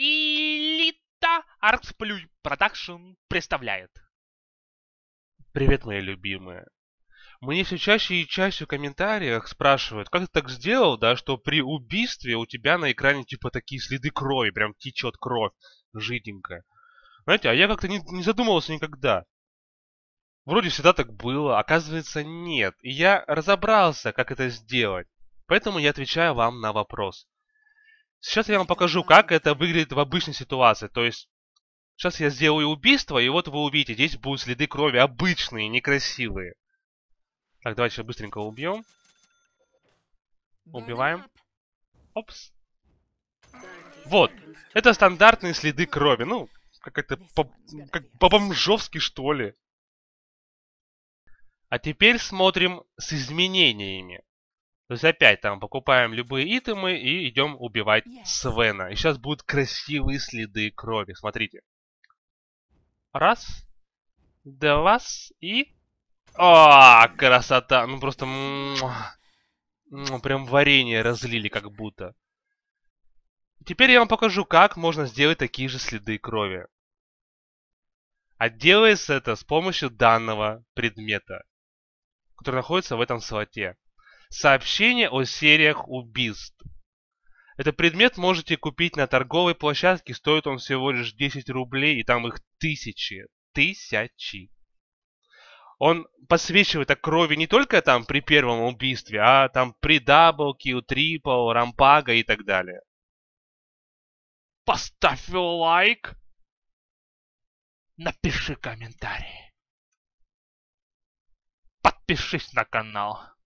Элита Артсплюй Продакшн представляет. Привет, мои любимые. Мне все чаще и чаще в комментариях спрашивают, как ты так сделал, да, что при убийстве у тебя на экране типа такие следы крови, прям течет кровь жиденькая. Знаете, а я как-то не, не задумывался никогда. Вроде всегда так было, оказывается нет. И я разобрался, как это сделать. Поэтому я отвечаю вам на вопрос. Сейчас я вам покажу, как это выглядит в обычной ситуации. То есть, сейчас я сделаю убийство, и вот вы увидите, здесь будут следы крови обычные, некрасивые. Так, давайте сейчас быстренько убьем. Убиваем. Опс. Вот. Это стандартные следы крови. Ну, как это, по, как по-бомжовски, что ли. А теперь смотрим с изменениями. То есть опять там покупаем любые итемы и идем убивать Свена. И сейчас будут красивые следы крови. Смотрите. Раз. Два. И... О, а, красота. Ну просто... Ну, прям варенье разлили как будто. Теперь я вам покажу, как можно сделать такие же следы крови. А делается это с помощью данного предмета, который находится в этом слоте сообщение о сериях убийств. Этот предмет можете купить на торговой площадке, стоит он всего лишь 10 рублей, и там их тысячи, тысячи. Он подсвечивает от крови не только там при первом убийстве, а там при дабл, кью, трипл, рампага и так далее. Поставь лайк, напиши комментарий, подпишись на канал.